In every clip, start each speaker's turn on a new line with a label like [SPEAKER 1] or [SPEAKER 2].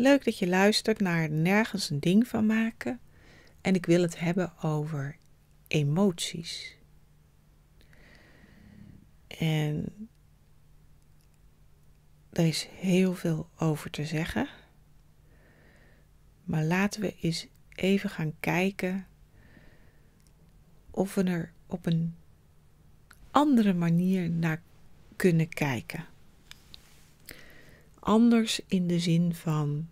[SPEAKER 1] Leuk dat je luistert naar Nergens een ding van maken. En ik wil het hebben over emoties. En er is heel veel over te zeggen. Maar laten we eens even gaan kijken of we er op een andere manier naar kunnen kijken. Anders in de zin van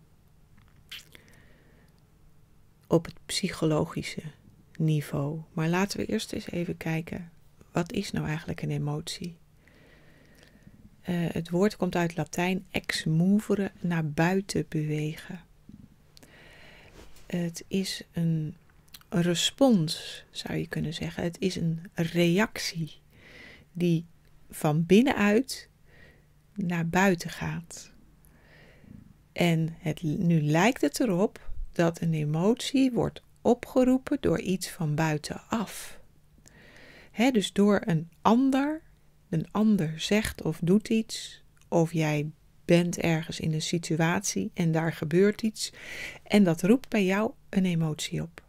[SPEAKER 1] op het psychologische niveau. Maar laten we eerst eens even kijken, wat is nou eigenlijk een emotie? Eh, het woord komt uit Latijn ex movere, naar buiten bewegen. Het is een respons, zou je kunnen zeggen. Het is een reactie die van binnenuit naar buiten gaat. En het, nu lijkt het erop dat een emotie wordt opgeroepen door iets van buitenaf. dus door een ander, een ander zegt of doet iets, of jij bent ergens in een situatie en daar gebeurt iets, en dat roept bij jou een emotie op.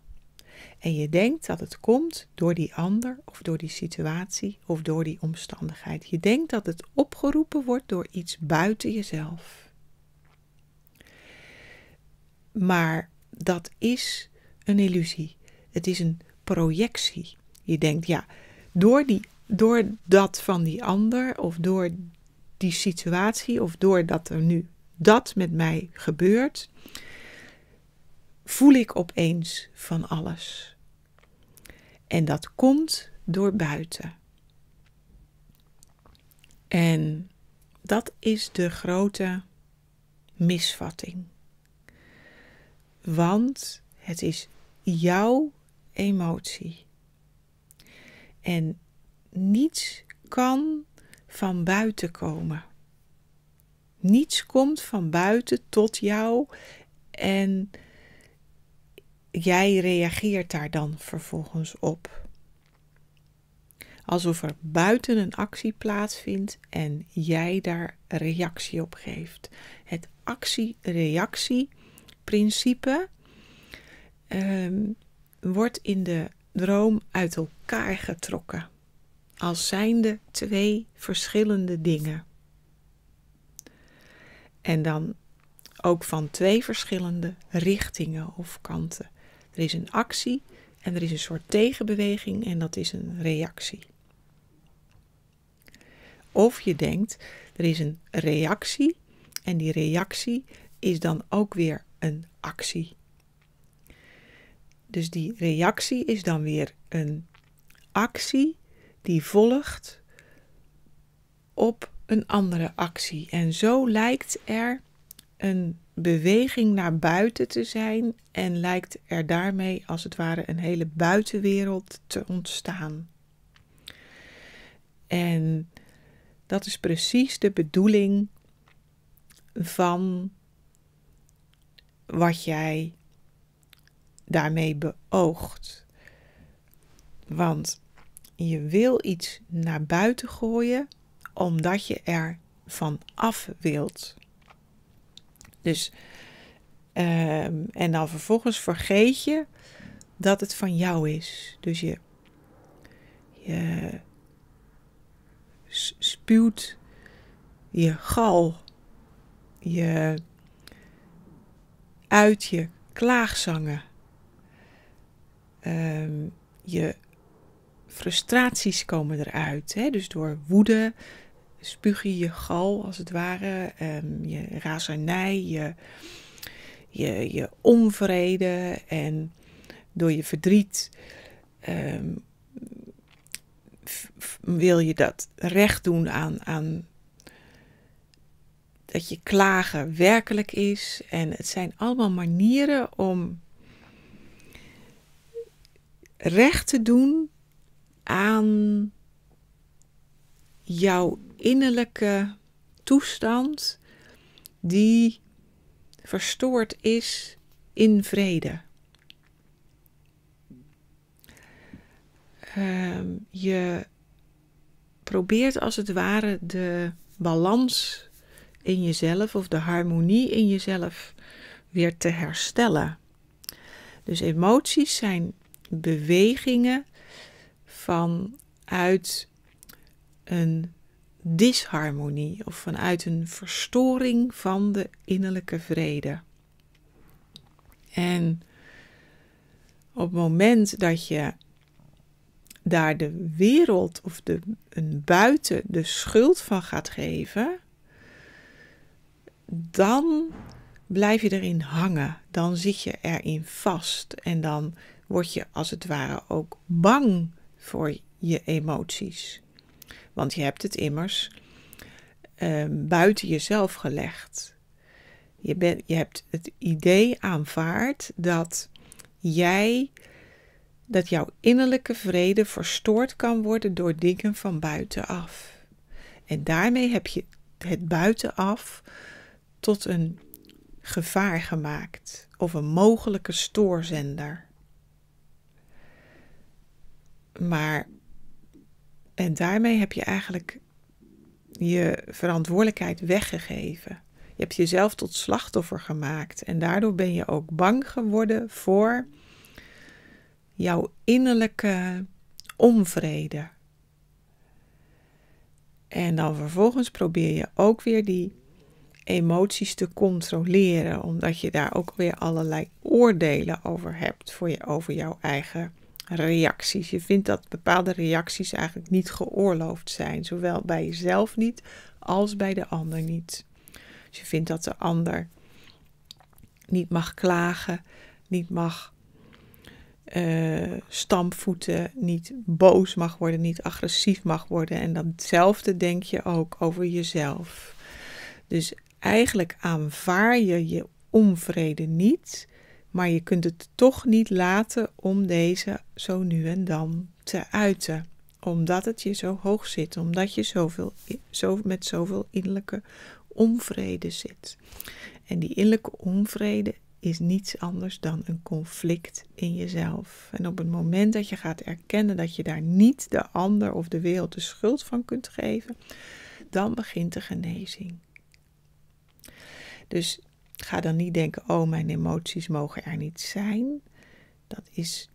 [SPEAKER 1] En je denkt dat het komt door die ander of door die situatie of door die omstandigheid. Je denkt dat het opgeroepen wordt door iets buiten jezelf. Maar dat is een illusie. Het is een projectie. Je denkt, ja, door, die, door dat van die ander of door die situatie of doordat er nu dat met mij gebeurt, voel ik opeens van alles. En dat komt door buiten. En dat is de grote misvatting. Want het is jouw emotie. En niets kan van buiten komen. Niets komt van buiten tot jou en jij reageert daar dan vervolgens op. Alsof er buiten een actie plaatsvindt en jij daar reactie op geeft. Het actie-reactie principe ehm, wordt in de droom uit elkaar getrokken, als zijnde twee verschillende dingen. En dan ook van twee verschillende richtingen of kanten. Er is een actie en er is een soort tegenbeweging en dat is een reactie. Of je denkt, er is een reactie en die reactie is dan ook weer een actie. Dus die reactie is dan weer een actie die volgt op een andere actie. En zo lijkt er een beweging naar buiten te zijn en lijkt er daarmee als het ware een hele buitenwereld te ontstaan. En dat is precies de bedoeling van wat jij daarmee beoogt. Want je wil iets naar buiten gooien omdat je er van af wilt. Dus, ehm, en dan vervolgens vergeet je dat het van jou is. Dus je, je spuwt je gal, je uit je klaagzangen, um, je frustraties komen eruit. Hè? Dus door woede spuug je je gal als het ware, ehm, je razernij, je, je, je onvrede en door je verdriet. Ehm, wil je dat recht doen aan, aan dat je klagen werkelijk is. En het zijn allemaal manieren om recht te doen aan jouw innerlijke toestand die verstoord is in vrede. Ehm, je probeert als het ware de balans in jezelf of de harmonie in jezelf weer te herstellen. Dus emoties zijn bewegingen vanuit een disharmonie of vanuit een verstoring van de innerlijke vrede. En op het moment dat je daar de wereld of de, een buiten de schuld van gaat geven, dan blijf je erin hangen. Dan zit je erin vast. En dan word je als het ware ook bang voor je emoties. Want je hebt het immers ehm, buiten jezelf gelegd. Je, bent, je hebt het idee aanvaard dat jij, dat jouw innerlijke vrede verstoord kan worden door dingen van buitenaf. En daarmee heb je het buitenaf tot een gevaar gemaakt of een mogelijke stoorzender. Maar en daarmee heb je eigenlijk je verantwoordelijkheid weggegeven. Je hebt jezelf tot slachtoffer gemaakt en daardoor ben je ook bang geworden voor jouw innerlijke onvrede. En dan vervolgens probeer je ook weer die emoties te controleren, omdat je daar ook weer allerlei oordelen over hebt voor je, over jouw eigen reacties. Je vindt dat bepaalde reacties eigenlijk niet geoorloofd zijn, zowel bij jezelf niet als bij de ander niet. Dus je vindt dat de ander niet mag klagen, niet mag uh, stampvoeten, niet boos mag worden, niet agressief mag worden. En datzelfde denk je ook over jezelf. Dus eigenlijk aanvaar je je onvrede niet, maar je kunt het toch niet laten om deze zo nu en dan te uiten. Omdat het je zo hoog zit, omdat je zoveel, zo, met zoveel innerlijke onvrede zit. En die innerlijke onvrede is niets anders dan een conflict in jezelf. En op het moment dat je gaat erkennen dat je daar niet de ander of de wereld de schuld van kunt geven, dan begint de genezing. Dus ga dan niet denken: oh, mijn emoties mogen er niet zijn. Dat is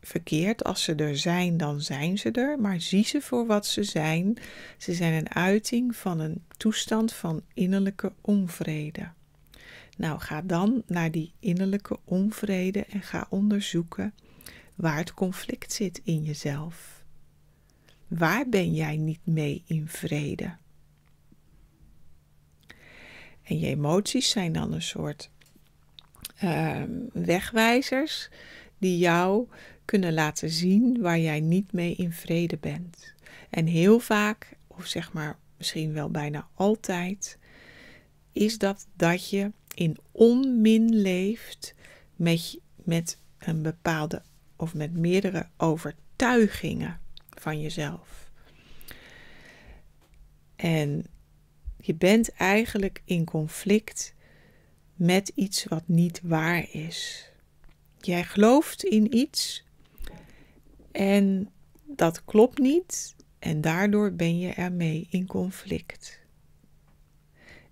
[SPEAKER 1] verkeerd. Als ze er zijn, dan zijn ze er. Maar zie ze voor wat ze zijn. Ze zijn een uiting van een toestand van innerlijke onvrede. Nou, ga dan naar die innerlijke onvrede en ga onderzoeken waar het conflict zit in jezelf. Waar ben jij niet mee in vrede? En je emoties zijn dan een soort ehm, wegwijzers die jou kunnen laten zien waar jij niet mee in vrede bent. En heel vaak, of zeg maar misschien wel bijna altijd, is dat dat je in onmin leeft met, met een bepaalde of met meerdere overtuigingen van jezelf. En je bent eigenlijk in conflict met iets wat niet waar is. Jij gelooft in iets en dat klopt niet en daardoor ben je ermee in conflict.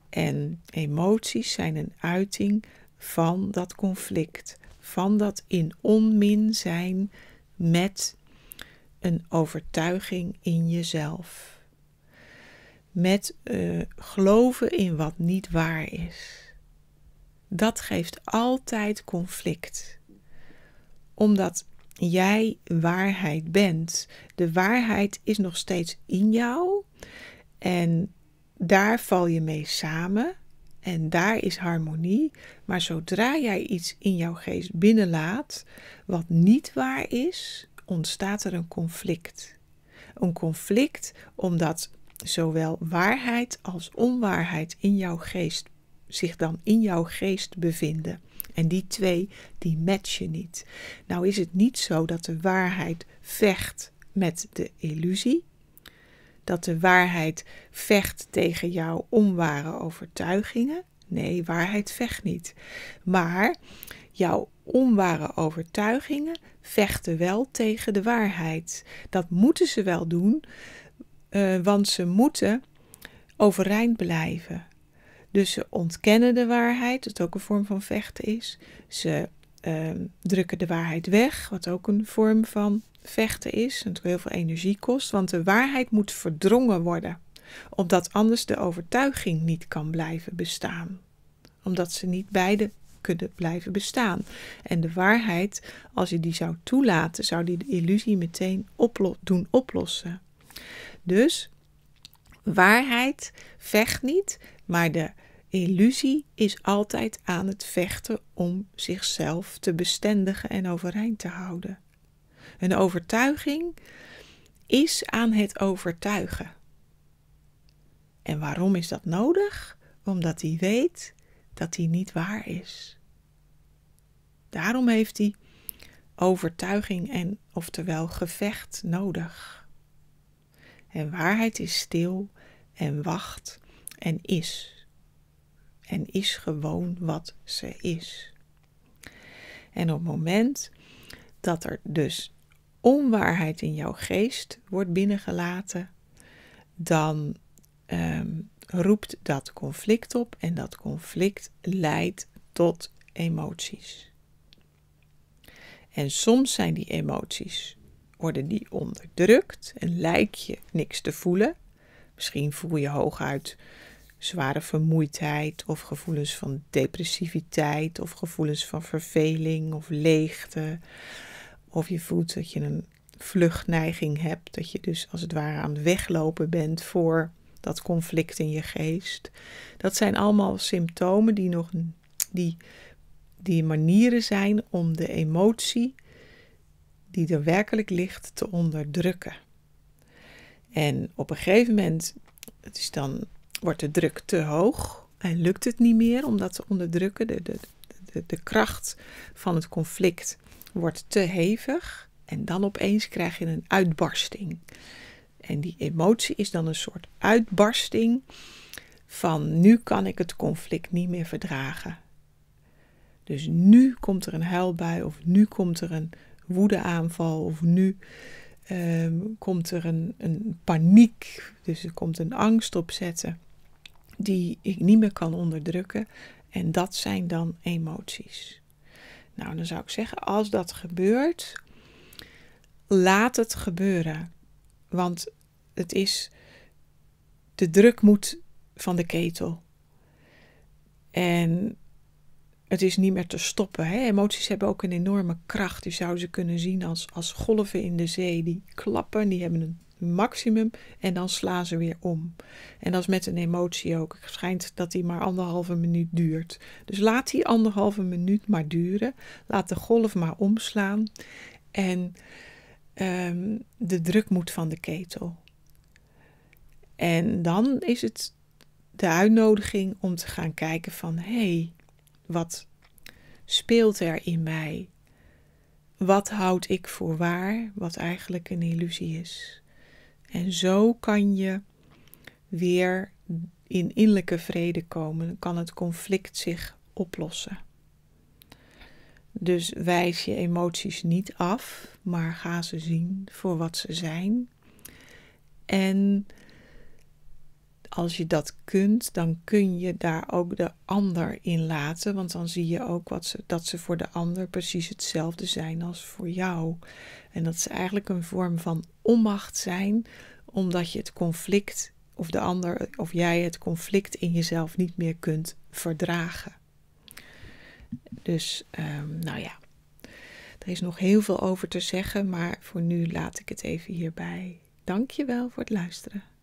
[SPEAKER 1] En emoties zijn een uiting van dat conflict, van dat in onmin zijn met een overtuiging in jezelf met eh, geloven in wat niet waar is. Dat geeft altijd conflict. Omdat jij waarheid bent. De waarheid is nog steeds in jou en daar val je mee samen. En daar is harmonie. Maar zodra jij iets in jouw geest binnenlaat wat niet waar is, ontstaat er een conflict. Een conflict omdat zowel waarheid als onwaarheid in jouw geest zich dan in jouw geest bevinden. En die twee, die matchen niet. Nou is het niet zo dat de waarheid vecht met de illusie. Dat de waarheid vecht tegen jouw onware overtuigingen. Nee, waarheid vecht niet. Maar jouw onware overtuigingen vechten wel tegen de waarheid. Dat moeten ze wel doen, eh, want ze moeten overeind blijven. Dus ze ontkennen de waarheid, wat ook een vorm van vechten is. Ze ehm, drukken de waarheid weg, wat ook een vorm van vechten is. En het heel veel energie kost, want de waarheid moet verdrongen worden. Omdat anders de overtuiging niet kan blijven bestaan. Omdat ze niet beide kunnen blijven bestaan. En de waarheid, als je die zou toelaten, zou die de illusie meteen doen oplossen. Dus waarheid vecht niet, maar de illusie is altijd aan het vechten om zichzelf te bestendigen en overeind te houden. Een overtuiging is aan het overtuigen. En waarom is dat nodig? Omdat hij weet dat hij niet waar is. Daarom heeft hij overtuiging en oftewel gevecht nodig. En waarheid is stil en wacht en is. En is gewoon wat ze is. En op het moment dat er dus onwaarheid in jouw geest wordt binnengelaten, dan ehm, roept dat conflict op en dat conflict leidt tot emoties. En soms zijn die emoties worden die onderdrukt en lijk je niks te voelen. Misschien voel je hooguit zware vermoeidheid of gevoelens van depressiviteit of gevoelens van verveling of leegte. Of je voelt dat je een vluchtneiging hebt, dat je dus als het ware aan het weglopen bent voor dat conflict in je geest. Dat zijn allemaal symptomen die nog die, die manieren zijn om de emotie die er werkelijk ligt te onderdrukken. En op een gegeven moment dus dan wordt de druk te hoog en lukt het niet meer om dat te onderdrukken. De, de, de, de kracht van het conflict wordt te hevig en dan opeens krijg je een uitbarsting. En die emotie is dan een soort uitbarsting van nu kan ik het conflict niet meer verdragen. Dus nu komt er een huilbui of nu komt er een woedeaanval of nu ehm, komt er een, een paniek, dus er komt een angst opzetten die ik niet meer kan onderdrukken. En dat zijn dan emoties. Nou, dan zou ik zeggen, als dat gebeurt, laat het gebeuren. Want het is, de druk moet van de ketel. En het is niet meer te stoppen. Hè? Emoties hebben ook een enorme kracht. Je zou ze kunnen zien als, als golven in de zee. Die klappen, die hebben een maximum en dan slaan ze weer om. En dat is met een emotie ook. Het schijnt dat die maar anderhalve minuut duurt. Dus laat die anderhalve minuut maar duren. Laat de golf maar omslaan. En ehm, de druk moet van de ketel. En dan is het de uitnodiging om te gaan kijken van... hé, hey, wat speelt er in mij? Wat houd ik voor waar, wat eigenlijk een illusie is? En zo kan je weer in innerlijke vrede komen, kan het conflict zich oplossen. Dus wijs je emoties niet af, maar ga ze zien voor wat ze zijn. En als je dat kunt, dan kun je daar ook de ander in laten. Want dan zie je ook wat ze, dat ze voor de ander precies hetzelfde zijn als voor jou. En dat ze eigenlijk een vorm van onmacht zijn, omdat je het conflict of de ander of jij het conflict in jezelf niet meer kunt verdragen. Dus, ehm, nou ja, er is nog heel veel over te zeggen, maar voor nu laat ik het even hierbij. Dank je wel voor het luisteren.